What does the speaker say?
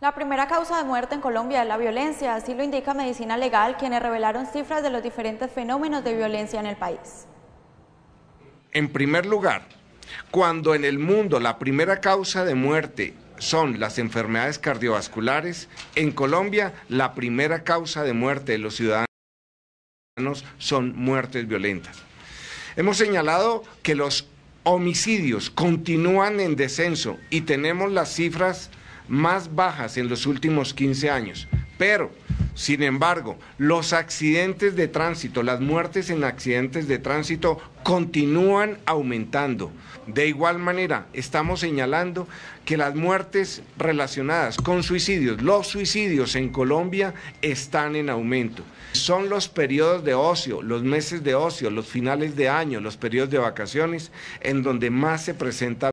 La primera causa de muerte en Colombia es la violencia, así lo indica Medicina Legal, quienes revelaron cifras de los diferentes fenómenos de violencia en el país. En primer lugar, cuando en el mundo la primera causa de muerte son las enfermedades cardiovasculares, en Colombia la primera causa de muerte de los ciudadanos son muertes violentas. Hemos señalado que los homicidios continúan en descenso y tenemos las cifras más bajas en los últimos 15 años, pero sin embargo, los accidentes de tránsito, las muertes en accidentes de tránsito continúan aumentando. De igual manera, estamos señalando que las muertes relacionadas con suicidios, los suicidios en Colombia están en aumento. Son los periodos de ocio, los meses de ocio, los finales de año, los periodos de vacaciones, en donde más se presenta